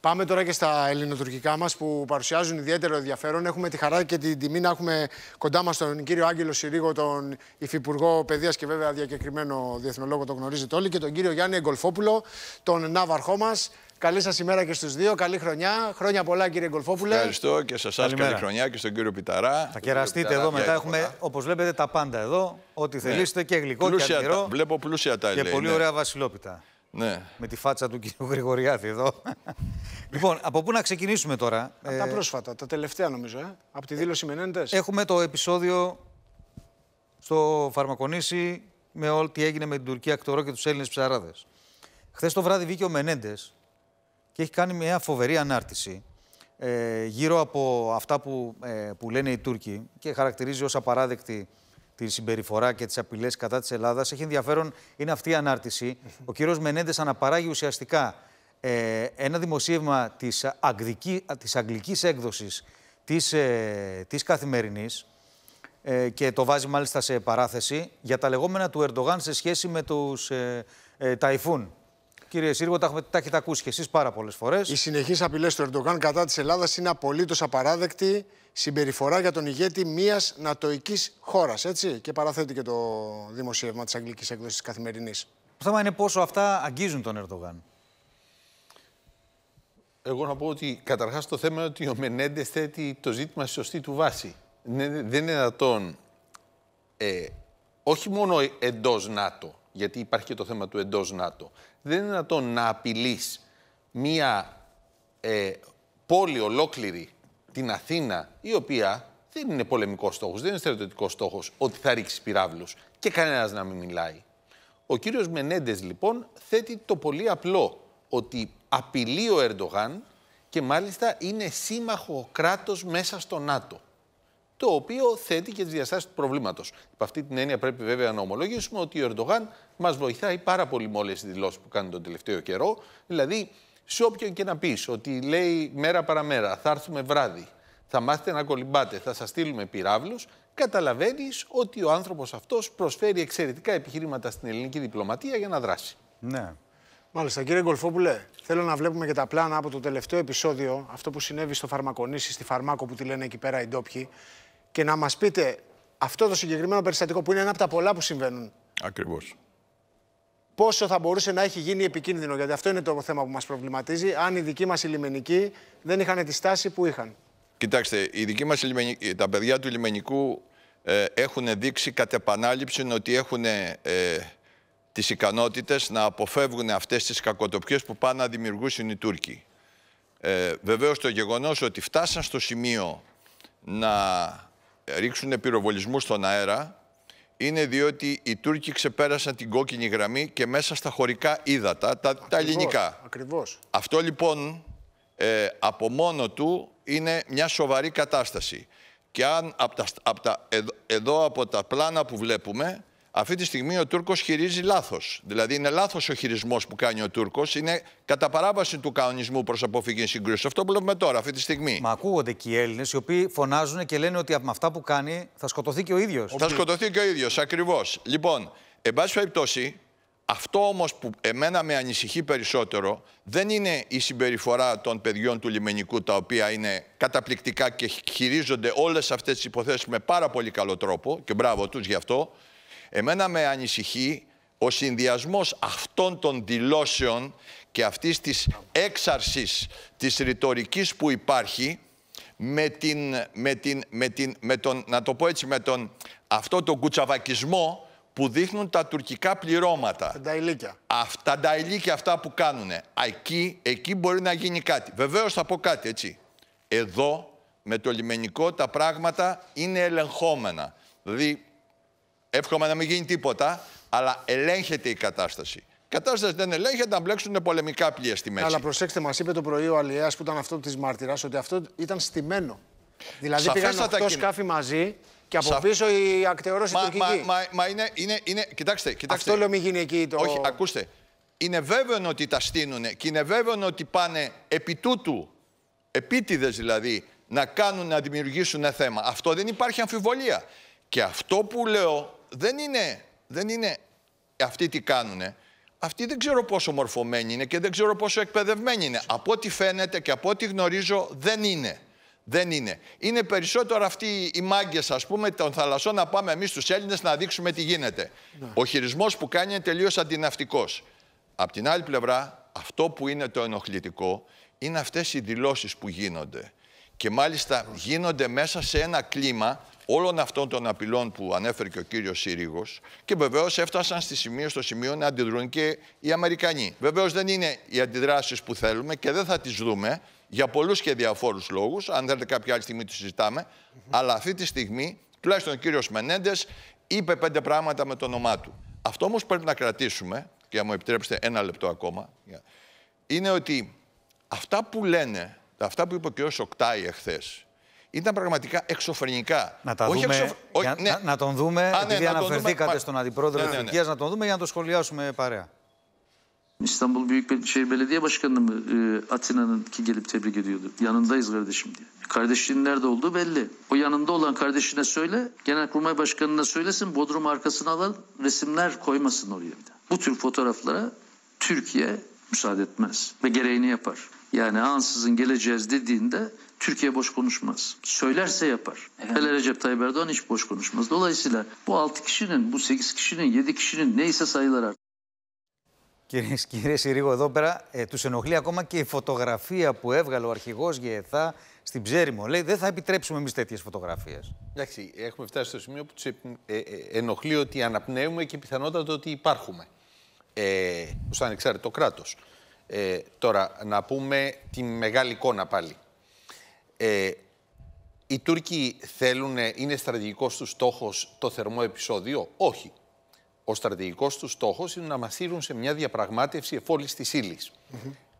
Πάμε τώρα και στα ελληνοτουρκικά μας που παρουσιάζουν ιδιαίτερο ενδιαφέρον. Έχουμε τη χαρά και την τιμή να έχουμε κοντά μας τον κύριο Άγγελο Συρίγο, τον Υφυπουργό Παιδείας και βέβαια διακεκριμένο διεθνολόγο, τον γνωρίζετε όλοι, και τον κύριο Γιάννη Εγκολφόπουλο, τον ναύαρχό μας. Καλή σας ημέρα και στους δύο. Καλή χρονιά. Χρόνια πολλά, κύριε Εγκολφόπουλε. Ευχαριστώ και σε εσάς καλή χρονιά και στον κύριο Πιταρά. Θα κεραστείτε εδώ μετά. Έχουμε, όπως βλέπετε, τα πάντα εδώ. Ό,τι ναι. θελήσετε και γλυκό πλούσια και Βλέπω πλούσια τα Και πολύ ναι. ωραία βασιλόπιτα. Ναι. Με τη φάτσα του κύριου Γρηγοριάδη εδώ. λοιπόν, από πού να ξεκινήσουμε τώρα. τα ε, πρόσφατα, τα τελευταία νομίζω. Ε. Από τη ε, δήλωση Μενέντες. Έχουμε το επεισόδιο στο Φαρμακονήσι με τι έγινε με την Τουρκία Ακτορό και τους Έλληνες ψαράδες. Χθες το βράδυ βγήκε ο Μενέντες και έχει κάνει μια φοβερή ανάρτηση ε, γύρω από αυτά που, που λένε οι Τούρκοι και χαρακτηρίζει ως απαράδεκτη τη συμπεριφορά και τις απειλές κατά της Ελλάδας. Έχει ενδιαφέρον, είναι αυτή η ανάρτηση. Ο κύριος Μενέντες αναπαράγει ουσιαστικά ε, ένα δημοσίευμα της της αγγλικής έκδοσης της της ε, καθημερινής ε, και το βάζει μάλιστα σε παράθεση για τα λεγόμενα του Ερντογάν σε σχέση με τους ταϊφούν. Κύριε Σύργο, τα, έχετε ακούσει και εσείς πάρα πολλές φορές. Οι συνεχείς απειλές του Ερντογάν κατά της Ελλάδας είναι απολύτως απαράδεκτοι συμπεριφορά για τον ηγέτη μιας νατοική χώρας. Έτσι, και παραθέτει και το δημοσίευμα της αγγλικής έκδοσης της καθημερινής. Το θέμα είναι πόσο αυτά αγγίζουν τον Ερντογάν. Εγώ να πω ότι καταρχάς το θέμα είναι ότι ο Μενέντες θέτει το ζήτημα στη σωστή του βάση. Ναι, δεν είναι δυνατόν ε, όχι μόνο εντός ΝΑΤΟ, γιατί υπάρχει και το θέμα του εντός ΝΑΤΟ. Δεν είναι δυνατόν να απειλείς μία ε, πόλη ολόκληρη την Αθήνα, η οποία δεν είναι πολεμικός στόχος, δεν είναι στρατιωτικός στόχος ότι θα ρίξει πυράβλους και κανένας να μην μιλάει. Ο κύριος Μενέντες, λοιπόν θέτει το πολύ απλό ότι απειλεί ο Ερντογάν και μάλιστα είναι σύμμαχο κράτος μέσα στο ΝΑΤΟ το οποίο θέτει και τις διαστάσεις του προβλήματος. Υπ' αυτή την έννοια, πρέπει βέβαια να ομολογήσουμε ότι ο Ερντογάν μας βοηθάει πάρα πολύ με όλες τις δηλώσεις που κάνει τον τελευταίο καιρό. Δηλαδή, σε όποιον και να πεις ότι λέει μέρα παραμέρα, θα έρθουμε βράδυ, θα μάθετε να κολυμπάτε, θα σας στείλουμε πυράβλους, καταλαβαίνεις ότι ο άνθρωπος αυτός προσφέρει εξαιρετικά επιχειρήματα στην ελληνική διπλωματία για να δράσει. Ναι. Μάλιστα, κύριε Γκολφόπουλε, θέλω να βλέπουμε και τα πλάνα από το τελευταίο επεισόδιο, αυτό που συνέβη στο Φαρμακονήσι, στη Φαρμάκο που τη λένε εκεί πέρα οι ντόπιοι, και να μας πείτε αυτό το συγκεκριμένο περιστατικό που είναι ένα από τα πολλά που συμβαίνουν. Ακριβώς πόσο θα μπορούσε να έχει γίνει επικίνδυνο. Γιατί αυτό είναι το θέμα που μας προβληματίζει. Αν οι δικοί μας οι λιμενικοί δεν είχαν τη στάση που είχαν. Κοιτάξτε, οι δικοί μας τα παιδιά του λιμενικού ε, έχουν δείξει κατ' επανάληψη ότι έχουν ε, τις ικανότητες να αποφεύγουν αυτές τις κακοτοπιές που πάνε να δημιουργούσουν οι Τούρκοι. Ε, βεβαίως το γεγονός ότι φτάσαν στο σημείο να ρίξουν πυροβολισμούς στον αέρα είναι διότι οι Τούρκοι ξεπέρασαν την κόκκινη γραμμή και μέσα στα χωρικά ύδατα, τα, ελληνικά. Ακριβώς. Αυτό λοιπόν ε, από μόνο του είναι μια σοβαρή κατάσταση. Και αν από τα, από τα, εδώ από τα πλάνα που βλέπουμε αυτή τη στιγμή ο Τούρκος χειρίζει λάθος. Δηλαδή, είναι λάθος ο χειρισμός που κάνει ο Τούρκος. Είναι κατά παράβαση του κανονισμού προς αποφυγή συγκρούσεων. Αυτό που βλέπουμε τώρα, αυτή τη στιγμή. Μα ακούγονται και οι Έλληνες, οι οποίοι φωνάζουν και λένε ότι με αυτά που κάνει θα σκοτωθεί και ο ίδιος. Θα σκοτωθεί και ο ίδιος, ακριβώς. Λοιπόν, εν πάση περιπτώσει, αυτό όμως που εμένα με ανησυχεί περισσότερο δεν είναι η συμπεριφορά των παιδιών του λιμενικού, τα οποία είναι καταπληκτικά και χειρίζονται όλες αυτές τις υποθέσεις με πάρα πολύ καλό τρόπο και μπράβο τους γι' αυτό. Εμένα με ανησυχεί ο συνδυασμός αυτών των δηλώσεων και αυτής της έξαρσης της ρητορικής που υπάρχει με, την, με, την, με, την, με τον, να το πω έτσι, με τον, αυτό τον κουτσαβακισμό που δείχνουν τα τουρκικά πληρώματα. Τα ηλίκια. Αυτά τα ηλίκια αυτά που κάνουν. Εκεί, εκεί μπορεί να γίνει κάτι. Βεβαίως θα πω κάτι έτσι. Εδώ με το λιμενικό τα πράγματα είναι ελεγχόμενα. Δηλαδή Εύχομαι να μην γίνει τίποτα, αλλά ελέγχεται η κατάσταση. Η κατάσταση δεν ελέγχεται να μπλέξουν πολεμικά πλοία στη μέση. Αλλά προσέξτε, μας είπε το πρωί ο Αλιέας που ήταν αυτό της μάρτυρας ότι αυτό ήταν στημένο. Δηλαδή πήγαν 8 σκάφη μαζί και από πίσω η ακτεώρώση του τουρκική. Μα, μα, είναι, είναι, είναι, κοιτάξτε, κοιτάξτε. Αυτό λέω μην γίνει εκεί το... Όχι, ακούστε. Είναι βέβαιο ότι τα στείνουν και είναι βέβαιο ότι πάνε επί τούτου, επίτηδες δηλαδή, να κάνουν, να δημιουργήσουν θέμα. Αυτό δεν υπάρχει αμφιβολία. Και αυτό που λέω δεν είναι, δεν είναι αυτοί τι κάνουνε. Αυτοί δεν ξέρω πόσο μορφωμένοι είναι και δεν ξέρω πόσο εκπαιδευμένοι είναι. Από ό,τι φαίνεται και από ό,τι γνωρίζω δεν είναι. Δεν είναι. Είναι περισσότερο αυτοί οι μάγκες, ας πούμε, των θαλασσών να πάμε εμείς τους Έλληνες να δείξουμε τι γίνεται. Ναι. Ο χειρισμός που κάνει είναι τελείως αντιναυτικός. Απ' την άλλη πλευρά, αυτό που είναι το ενοχλητικό είναι αυτές οι δηλώσεις που γίνονται. Και μάλιστα γίνονται μέσα σε ένα κλίμα όλων αυτών των απειλών που ανέφερε και ο κύριος Σύριγος και βεβαίως έφτασαν στη σημείο, στο σημείο να αντιδρούν και οι Αμερικανοί. Βεβαίως δεν είναι οι αντιδράσεις που θέλουμε και δεν θα τις δούμε για πολλούς και διαφόρους λόγους. Αν θέλετε, κάποια άλλη στιγμή που συζητάμε. Αλλά αυτή τη στιγμή, τουλάχιστον ο κύριος Μενέντες είπε πέντε πράγματα με το όνομά του. Αυτό όμως πρέπει να κρατήσουμε, και αν μου επιτρέψετε ένα λεπτό ακόμα, είναι ότι αυτά που λένε, αυτά που είπε ο κ. Οκτάη εχθές, ήταν πραγματικά εξωφρενικά. Να τα δούμε. Εξωφ... Όχι, ναι. να, να, τον δούμε. Α, ναι, επειδή να αναφερθήκατε δούμε... στον αντιπρόεδρο ναι, ναι, ναι, να τον δούμε για να το σχολιάσουμε παρέα. İstanbul Büyükşehir Belediye Başkanı'nı e, ki gelip tebrik ediyordu. Yanındayız kardeşim diye. Kardeşliğin nerede olduğu belli. O yanında olan kardeşine söyle, Genelkurmay Başkanı'na söylesin, Bodrum arkasına alan resimler koymasın oraya bir de. Bu tür fotoğraflara Türkiye müsaade etmez ve gereğini yapar. Yani ansızın geleceğiz dediğinde Türkiye boş konuşmaz. Söylerse yapar. Evet. Hele Recep Tayyip Erdoğan hiç boş konuşmaz. Dolayısıyla bu 6 kişinin, bu 8 kişinin, 7 kişinin neyse sayılar artık. Κυρίες και Συρίγο εδώ πέρα ε, τους ενοχλεί ακόμα και η φωτογραφία που έβγαλε ο αρχηγός ΓΕΘΑ στην Ψέριμο. Λέει δεν θα επιτρέψουμε εμείς τέτοιες φωτογραφίες. Εντάξει, έχουμε φτάσει στο σημείο που τους ε, ε, ενοχλεί ότι αναπνέουμε και πιθανότατα ότι υπάρχουμε ε, στο ανεξάρτητο κράτος. Ε, τώρα, να πούμε τη μεγάλη εικόνα πάλι. Ε, οι Τούρκοι θέλουν, είναι στρατηγικός τους στόχος το θερμό επεισόδιο. Όχι. Ο στρατηγικός τους στόχος είναι να μας στείλουν σε μια διαπραγμάτευση εφόλης της ύλης.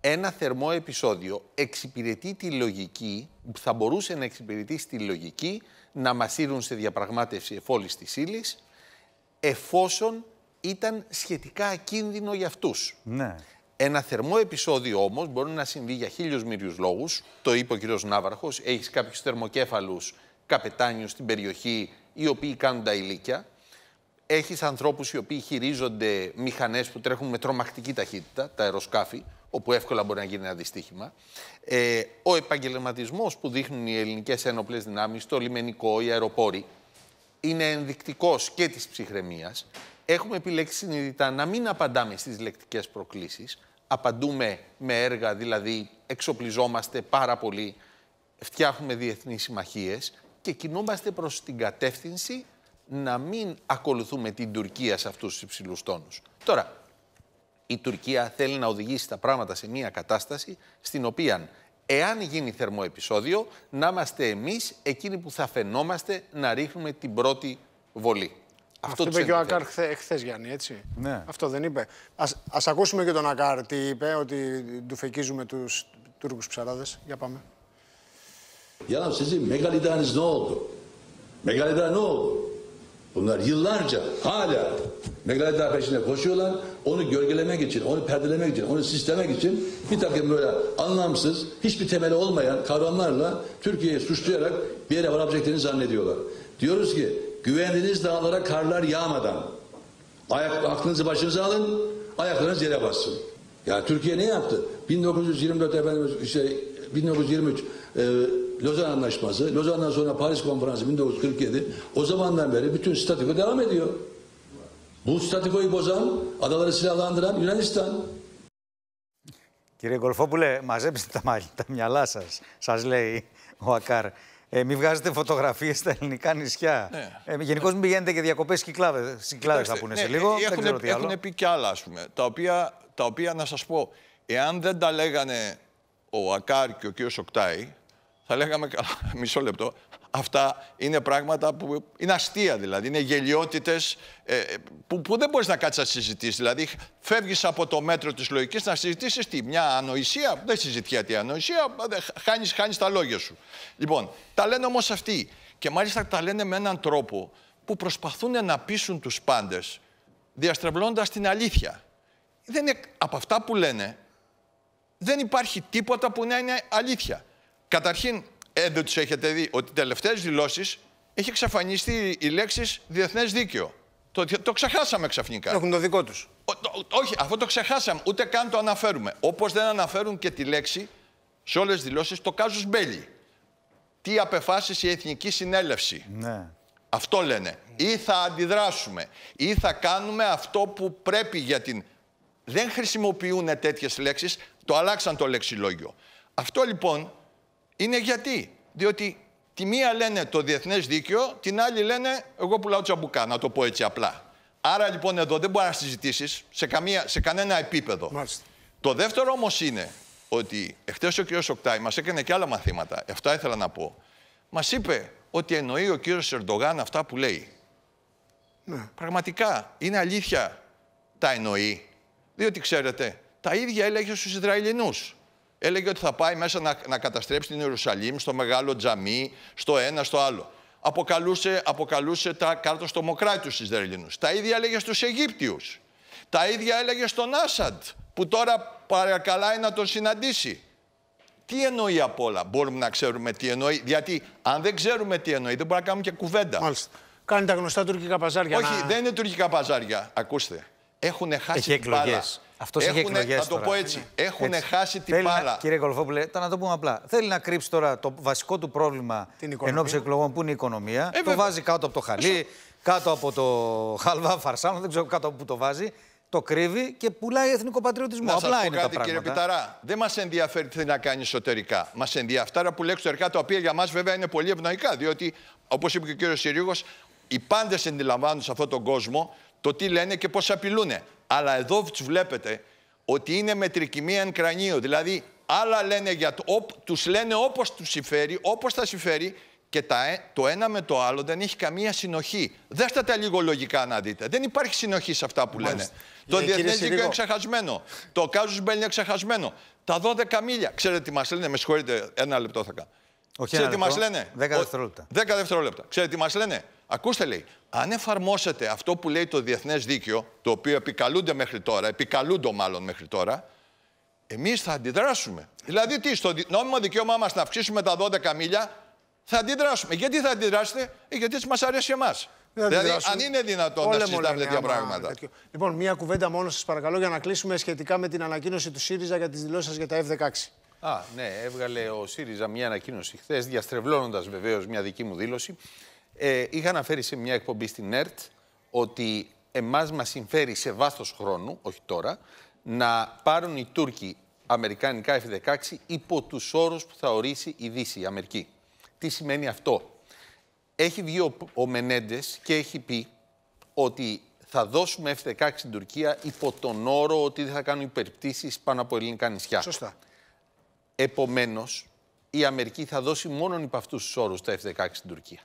Ένα θερμό επεισόδιο εξυπηρετεί τη λογική, θα μπορούσε να εξυπηρετεί τη λογική να μας στείλουν σε διαπραγμάτευση εφόλης της ύλης, εφόσον ήταν σχετικά ακίνδυνο για αυτούς. Ναι. Ένα θερμό επεισόδιο όμως μπορεί να συμβεί για χίλιους μύριους λόγους. Το είπε ο κ. Νάβαρχο, Έχεις κάποιους θερμοκέφαλους καπετάνιους στην περιοχή, οι οποίοι κάνουν τα ηλίκια. Έχεις ανθρώπους οι οποίοι χειρίζονται μηχανές που τρέχουν με τρομακτική ταχύτητα, τα αεροσκάφη, όπου εύκολα μπορεί να γίνει ένα δυστύχημα. Ε, ο επαγγελματισμός που δείχνουν οι ελληνικές ένοπλες δυνάμεις, το λιμενικό, οι αεροπόροι, είναι ενδεικτικός και της ψυχραιμίας έχουμε επιλέξει συνειδητά να μην απαντάμε στις λεκτικές προκλήσεις. Απαντούμε με έργα, δηλαδή εξοπλιζόμαστε πάρα πολύ, φτιάχνουμε διεθνείς συμμαχίες και κινούμαστε προς την κατεύθυνση να μην ακολουθούμε την Τουρκία σε αυτούς τους υψηλούς τόνους. Τώρα, η Τουρκία θέλει να οδηγήσει τα πράγματα σε μια κατάσταση στην οποία εάν γίνει θερμό επεισόδιο, να είμαστε εμείς εκείνοι που θα φαινόμαστε να ρίχνουμε την πρώτη βολή. Αυτό είπε και ο Ακάρ χθες, χθες, Γιάννη, έτσι. Ναι. Αυτό δεν είπε. Ας, ας ακούσουμε και τον Ακάρ τι είπε, ότι ντουφεκίζουμε τους Τούρκους ψαράδες. Για πάμε. Ya sizin megal idareniz ne oldu? Megal idare ne oldu? Bunlar yıllarca hala megalitler peşinde koşuyorlar. Onu gölgelemek için, onu perdelemek için, onu sistemek için bir takım böyle anlamsız, hiçbir temeli olmayan kavramlarla Türkiye'yi suçlayarak bir yere varabileceklerini zannediyorlar. Diyoruz ki Güvendiğiniz dağlara karlar yağmadan ayak, aklınızı başınıza alın, ayaklarınız yere bassın. Ya Türkiye ne yaptı? 1924 efendimiz işte 1923 e, Lozan Anlaşması, Lozan'dan sonra Paris Konferansı 1947. O zamandan beri bütün statiko devam ediyor. Bu statikoyu bozan, adaları silahlandıran Yunanistan. Κύριε Γκολφόπουλε, μαζέψτε τα, τα μυαλά σας, σας λέει ο Ακάρ. Ε, μην βγάζετε φωτογραφίες στα ελληνικά νησιά. Ναι. Ε, Γενικώς μην πηγαίνετε και διακοπές κυκλάδες. Συγκλάδε θα πούνε ναι, σε λίγο. Έχουν, ε, δεν ξέρω πει κι άλλα, ας πούμε, τα οποία, τα οποία να σας πω, εάν δεν τα λέγανε ο Ακάρ και ο κ. Σοκτάη, θα λέγαμε μισό λεπτό, Αυτά είναι πράγματα που είναι αστεία δηλαδή, είναι γελιότητες ε, ε, που, που δεν μπορείς να κάτσεις να συζητήσεις. Δηλαδή φεύγεις από το μέτρο της λογικής να συζητήσεις τι, μια ανοησία, δεν συζητιέται ανοησία, χάνεις, χάνεις τα λόγια σου. Λοιπόν, τα λένε όμως αυτοί και μάλιστα τα λένε με έναν τρόπο που προσπαθούν να πείσουν τους πάντες διαστρεβλώντας την αλήθεια. Δεν από αυτά που λένε δεν υπάρχει τίποτα που να είναι αλήθεια. Καταρχήν ε, δεν του έχετε δει ότι τελευταίες δηλώσεις έχει εξαφανιστεί η λέξη διεθνές δίκαιο. Το, το ξεχάσαμε ξαφνικά. Έχουν το δικό τους. Όχι, αυτό το ξεχάσαμε. Ούτε καν το αναφέρουμε. Όπως δεν αναφέρουν και τη λέξη σε όλες τις δηλώσεις το κάζου μπέλι. Τι απεφάσισε η Εθνική Συνέλευση. Ναι. Αυτό λένε. Ή θα αντιδράσουμε. Ή θα κάνουμε αυτό που πρέπει για την. Δεν χρησιμοποιούν τέτοιες λέξεις. Το αλλάξαν το λεξιλόγιο. Αυτό λοιπόν είναι γιατί. Διότι τη μία λένε το διεθνές δίκαιο, την άλλη λένε εγώ πουλάω τσαμπουκά, να το πω έτσι απλά. Άρα λοιπόν εδώ δεν μπορείς να συζητήσεις σε, σε κανένα επίπεδο. Μάλιστα. Το δεύτερο όμως είναι ότι εχθές ο κύριο Οκτάη μας έκανε και άλλα μαθήματα. Αυτά ήθελα να πω. Μας είπε ότι εννοεί ο κύριο Ερντογάν αυτά που λέει. Ναι. Πραγματικά είναι αλήθεια τα εννοεί. Διότι ξέρετε, τα ίδια έλεγε στους Ισραηλινούς έλεγε ότι θα πάει μέσα να, να καταστρέψει την Ιερουσαλήμ, στο μεγάλο τζαμί, στο ένα, στο άλλο. Αποκαλούσε, αποκαλούσε τα κάρτος του Ισραηλινούς. Τα ίδια έλεγε στους Αιγύπτιους. Τα ίδια έλεγε στον Άσαντ, που τώρα παρακαλάει να τον συναντήσει. Τι εννοεί απ' όλα, μπορούμε να ξέρουμε τι εννοεί. Γιατί αν δεν ξέρουμε τι εννοεί, δεν μπορούμε να κάνουμε και κουβέντα. Μάλιστα. Κάνει τα γνωστά τουρκικά παζάρια. Όχι, δεν είναι τουρκικά παζάρια. Ακούστε. Έχουν χάσει Έχει αυτό έχει εκλογέ. Να το πω έτσι. Έχουν χάσει την θέλει πάρα. Να, κύριε Κολοφόπουλε, να το πούμε απλά. Θέλει να κρύψει τώρα το βασικό του πρόβλημα ενό εκλογών που είναι η οικονομία. Ε, το βάζει κάτω από το χαλί, κάτω από το χαλβά φαρσάνο, δεν ξέρω κάτω από που το βάζει. Το κρύβει και πουλάει εθνικό πατριωτισμό. Να σας Απλά πω είναι κάτι, τα κύριε Πιταρά. Δεν μας ενδιαφέρει τι να κάνει εσωτερικά. Μας ενδιαφέρει που λέει εξωτερικά, τα οποία για μας βέβαια είναι πολύ ευνοϊκά. Διότι, όπως είπε και ο κύριος Συρίγος, οι πάντες αντιλαμβάνουν σε αυτόν τον κόσμο το τι λένε και πώς απειλούν. Αλλά εδώ βλέπετε ότι είναι τρικυμία εν κρανίου. Δηλαδή, άλλα λένε για το, τους λένε όπως τους συμφέρει, όπως θα συμφέρει και τα, ε- το ένα με το άλλο δεν έχει καμία συνοχή. Δέστε τα λίγο λογικά να δείτε. Δεν υπάρχει συνοχή σε αυτά που λένε. Το ε, διεθνές δίκαιο είναι ξεχασμένο. Το κάζους μπέλ είναι ξεχασμένο. Τα 12 μίλια. Ξέρετε τι μας λένε, με συγχωρείτε, ένα λεπτό θα κάνω. Ξέρετε τι μας λένε. 10 δευτερόλεπτα. 10 δευτερόλεπτα. Ξέρετε τι μας λένε. Ακούστε λέει, αν εφαρμόσετε αυτό που λέει το διεθνές δίκαιο, το οποίο επικαλούνται μέχρι τώρα, επικαλούνται μάλλον μέχρι τώρα, εμείς θα αντιδράσουμε. Δηλαδή τι, στο νόμιμο δικαίωμά μας να αυξήσουμε τα 12 μίλια, θα αντιδράσουμε. Ε, γιατί θα αντιδράσετε, ε, γιατί μας αρέσει εμάς. Δηλαδή, αν είναι δυνατόν να συζητάμε τέτοια πράγματα. Λοιπόν, μία κουβέντα μόνο σας παρακαλώ για να κλείσουμε σχετικά με την ανακοίνωση του ΣΥΡΙΖΑ για τις δηλώσεις για τα F-16. Α, ναι, έβγαλε ο ΣΥΡΙΖΑ μια ανακοίνωση χθες, διαστρεβλώνοντας βεβαίως μια δική μου δήλωση, ε, είχα αναφέρει σε μια εκπομπή στην ΕΡΤ ότι εμάς μας συμφέρει σε βάθος χρόνου, όχι τώρα, να πάρουν οι Τούρκοι αμερικανικά F-16 υπό τους όρους που θα ορίσει η Δύση, η Αμερική. Τι σημαίνει αυτό. Έχει βγει ο, ο και έχει πει ότι θα δώσουμε F-16 στην Τουρκία υπό τον όρο ότι δεν θα κάνουν υπερπτήσεις πάνω από ελληνικά νησιά. Σωστά. Επομένως, η Αμερική θα δώσει μόνον υπό αυτούς τους όρους τα F-16 στην Τουρκία.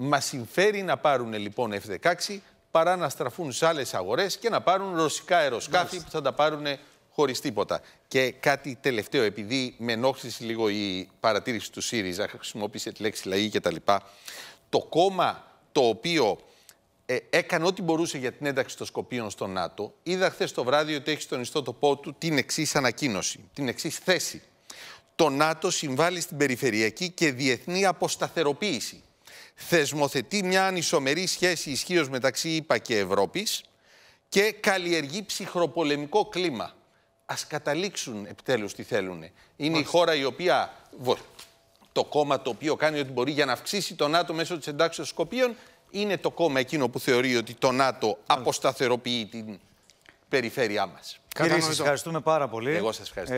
Μας συμφέρει να πάρουν λοιπόν F-16 παρά να στραφούν σε άλλες αγορές και να πάρουν ρωσικά αεροσκάφη που θα τα πάρουν χωρίς τίποτα. Και κάτι τελευταίο, επειδή με ενόχλησε λίγο η παρατήρηση του ΣΥΡΙΖΑ, χρησιμοποίησε τη λέξη λαή κτλ. Το κόμμα το οποίο ε, έκανε ό,τι μπορούσε για την ένταξη των Σκοπίων στο ΝΑΤΟ, είδα χθες το βράδυ ότι έχει στον ιστότοπό του την εξής ανακοίνωση, την εξής θέση. Το ΝΑΤΟ συμβάλλει στην περιφερειακή και διεθνή αποσταθεροποίηση θεσμοθετεί μια ανισομερή σχέση ισχύως μεταξύ ΙΠΑ και Ευρώπης και καλλιεργεί ψυχροπολεμικό κλίμα. Ας καταλήξουν επιτέλους τι θέλουν. Είναι η χώρα η οποία... Το κόμμα το οποίο κάνει ό,τι μπορεί για να αυξήσει το ΝΑΤΟ μέσω της εντάξεως Σκοπίων είναι το κόμμα εκείνο που θεωρεί ότι το ΝΑΤΟ αποσταθεροποιεί την περιφέρειά μας. Κύριε, σας ευχαριστούμε πάρα πολύ. Εγώ σας ευχαριστώ. Ε,